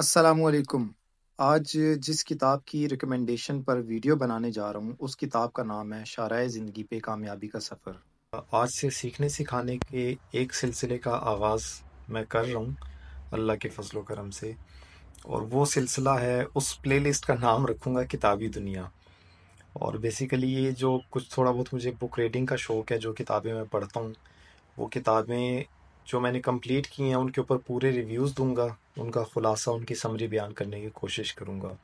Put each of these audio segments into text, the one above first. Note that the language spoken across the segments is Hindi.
अस्सलाम आज जिस किताब की रिकमेंडेशन पर वीडियो बनाने जा रहा हूँ उस किताब का नाम है शाराय ज़िंदगी पे कामयाबी का सफ़र आज से सीखने सिखाने के एक सिलसिले का आगाज़ मैं कर रहा हूँ अल्लाह के फजलो करम से और वो सिलसिला है उस प्ले लिस्ट का नाम रखूँगा किताबी दुनिया और बेसिकली ये जो कुछ थोड़ा बहुत मुझे बुक रीडिंग का शौक़ है जो किताबें मैं पढ़ता हूँ वो किताबें जो मैंने कंप्लीट किए हैं उनके ऊपर पूरे रिव्यूज़ दूंगा उनका ख़ुलासा उनकी समरी बयान करने की कोशिश करूंगा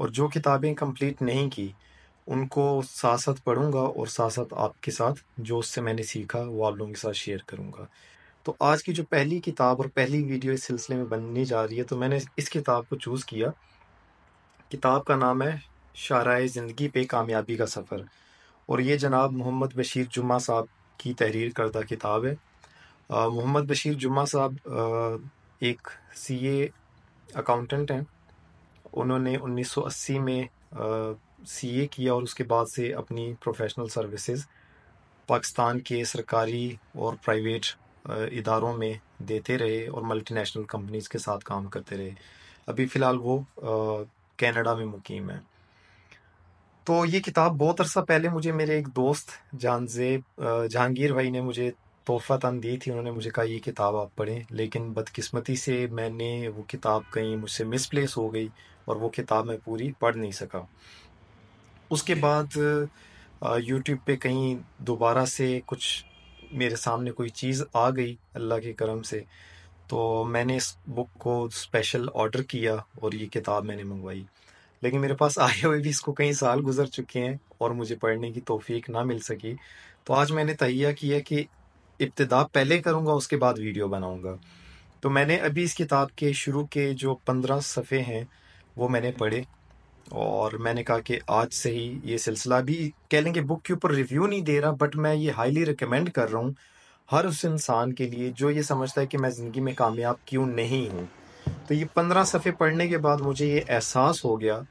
और जो किताबें कंप्लीट नहीं की उनको साथ साथ पढ़ूंगा और साथ साथ आपके साथ जो उससे मैंने सीखा वो आप लोगों के साथ शेयर करूंगा तो आज की जो पहली किताब और पहली वीडियो इस सिलसिले में बनने जा रही है तो मैंने इस किताब को चूज़ किया किताब का नाम है शारा ज़िंदगी पे कामयाबी का सफ़र और ये जनाब मोहम्मद बशीर जुम्मा साहब की तहरीर करदा किताब है मोहम्मद बशीर जुम्मा साहब एक सीए अकाउंटेंट हैं उन्होंने 1980 में सीए किया और उसके बाद से अपनी प्रोफेशनल सर्विसेज पाकिस्तान के सरकारी और प्राइवेट इदारों में देते रहे और मल्टीनेशनल कंपनीज के साथ काम करते रहे अभी फ़िलहाल वो कनाडा में मुकीम है तो ये किताब बहुत अरसा पहले मुझे मेरे एक दोस्त जानजेब जहांगीर भाई ने मुझे तोहफ़ा तन दी थी उन्होंने मुझे कहा ये किताब आप पढ़ें लेकिन बदकिस्मती से मैंने वो किताब कहीं मुझसे मिसप्लेस हो गई और वो किताब मैं पूरी पढ़ नहीं सका उसके बाद यूट्यूब पे कहीं दोबारा से कुछ मेरे सामने कोई चीज़ आ गई अल्लाह के करम से तो मैंने इस बुक को स्पेशल ऑर्डर किया और ये किताब मैंने मंगवाई लेकिन मेरे पास आए हुए भी इसको कई साल गुजर चुके हैं और मुझे पढ़ने की तोफीक ना मिल सकी तो आज मैंने तहिया किया कि इब्तदा पहले करूँगा उसके बाद वीडियो बनाऊँगा तो मैंने अभी इस किताब के शुरू के जो पंद्रह सफ़े हैं वो मैंने पढ़े और मैंने कहा कि आज से ही ये सिलसिला भी कह लेंगे बुक के ऊपर रिव्यू नहीं दे रहा बट मैं ये हाईली रिकमेंड कर रहा हूँ हर उस इंसान के लिए जो ये समझता है कि मैं ज़िंदगी में कामयाब क्यों नहीं हूँ तो ये पंद्रह सफ़े पढ़ने के बाद मुझे ये एहसास हो गया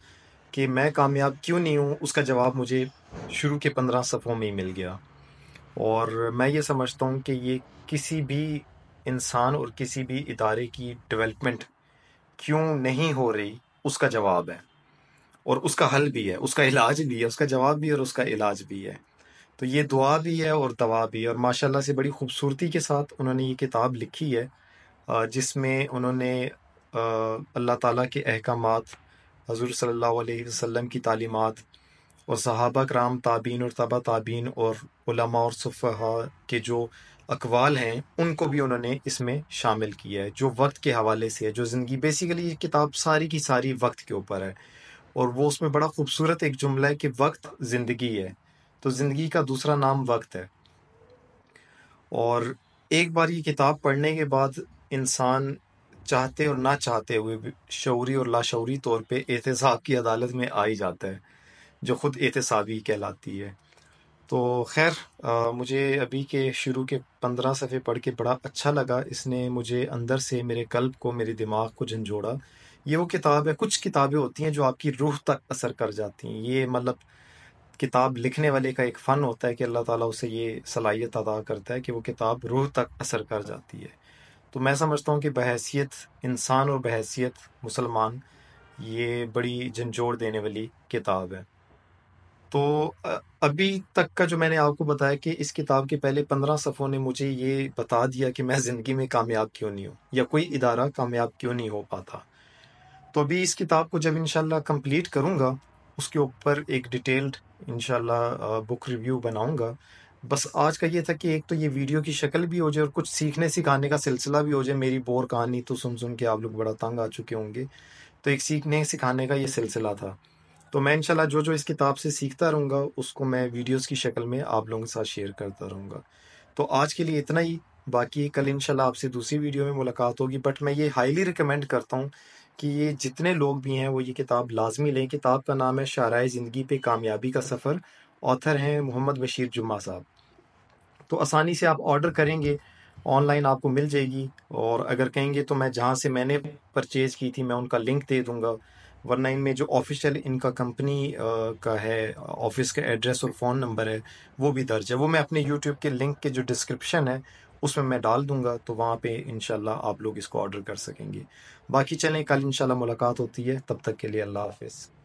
कि मैं कामयाब क्यों नहीं हूँ उसका जवाब मुझे शुरू के पंद्रह सफ़ों में ही मिल गया और मैं ये समझता हूँ कि ये किसी भी इंसान और किसी भी इदारे की डेवलपमेंट क्यों नहीं हो रही उसका जवाब है और उसका हल भी है उसका इलाज भी है उसका जवाब भी और उसका इलाज भी है तो ये दुआ भी है और दवा भी है और माशाल्लाह से बड़ी खूबसूरती के साथ उन्होंने ये किताब लिखी है जिसमें उन्होंने अल्लाह ताला के अहकाम हजूर सल्लल्लाहु अलैहि वसल्लम की तालीमत और सहाबा कराम ताबीन और तबा ताबीन और उलमा और सफ़हा के जो अकवाल हैं उनको भी उन्होंने इसमें शामिल किया है जो वक्त के हवाले से है जो ज़िंदगी बेसिकली ये किताब सारी की सारी वक्त के ऊपर है और वो उसमें बड़ा खूबसूरत एक जुमला है कि वक्त ज़िंदगी है तो ज़िंदगी का दूसरा नाम वक्त है और एक बार ये किताब पढ़ने के बाद इंसान चाहते और ना चाहते हुए शौरी और लाशौरी तौर पे एहतसाब की अदालत में आ ही जाता है जो ख़ुद एहतसाबी कहलाती है तो खैर मुझे अभी के शुरू के पंद्रह सफ़े पढ़ के बड़ा अच्छा लगा इसने मुझे अंदर से मेरे कल्ब को मेरे दिमाग को झंझोड़ा ये वो किताब है कुछ किताबें होती हैं जो आपकी रूह तक असर कर जाती हैं ये मतलब किताब लिखने वाले का एक फ़न होता है कि अल्लाह ताला उसे ये सलाहियत अदा करता है कि वो किताब रूह तक असर कर जाती है तो मैं समझता हूँ कि बहसीत इंसान और बहसीत मुसलमान ये बड़ी झंझोड़ देने वाली किताब है तो अभी तक का जो मैंने आपको बताया कि इस किताब के पहले पंद्रह सफ़ों ने मुझे ये बता दिया कि मैं ज़िंदगी में कामयाब क्यों नहीं हूँ या कोई इदारा कामयाब क्यों नहीं हो पाता तो अभी इस किताब को जब इनशाला कम्प्लीट करूँगा उसके ऊपर एक डिटेल्ड इनशाला बुक रिव्यू बनाऊँगा बस आज का ये था कि एक तो ये वीडियो की शक्ल भी हो जाए और कुछ सीखने सिखाने का सिलसिला भी हो जाए मेरी बोर कहानी तो सुन सुन के आप लोग बड़ा तंग आ चुके होंगे तो एक सीखने सिखाने का ये सिलसिला था तो मैं इनशाला जो जो इस किताब से सीखता रहूँगा उसको मैं वीडियोज़ की शक्ल में आप लोगों के साथ शेयर करता रहूँगा तो आज के लिए इतना ही बाकी कल इंशाल्लाह आपसे दूसरी वीडियो में मुलाकात होगी बट मैं ये हाईली रिकमेंड करता हूँ कि ये जितने लोग भी हैं वो ये किताब लाजमी लें किताब का नाम है शारा ज़िंदगी पे कामयाबी का सफ़र ऑथर हैं मोहम्मद बशीर जुम्मा साहब तो आसानी से आप ऑर्डर करेंगे ऑनलाइन आपको मिल जाएगी और अगर कहेंगे तो मैं जहाँ से मैंने परचेज़ की थी मैं उनका लिंक दे दूँगा नाइन में जो ऑफिशियल इनका कंपनी का है ऑफिस का एड्रेस और फ़ोन नंबर है वो भी दर्ज है वो मैं अपने यूट्यूब के लिंक के जो डिस्क्रिप्शन है उसमें मैं डाल दूंगा तो वहाँ पे इनशाला आप लोग इसको ऑर्डर कर सकेंगे बाकी चलें कल इनशाला मुलाकात होती है तब तक के लिए अल्लाह हाफिज़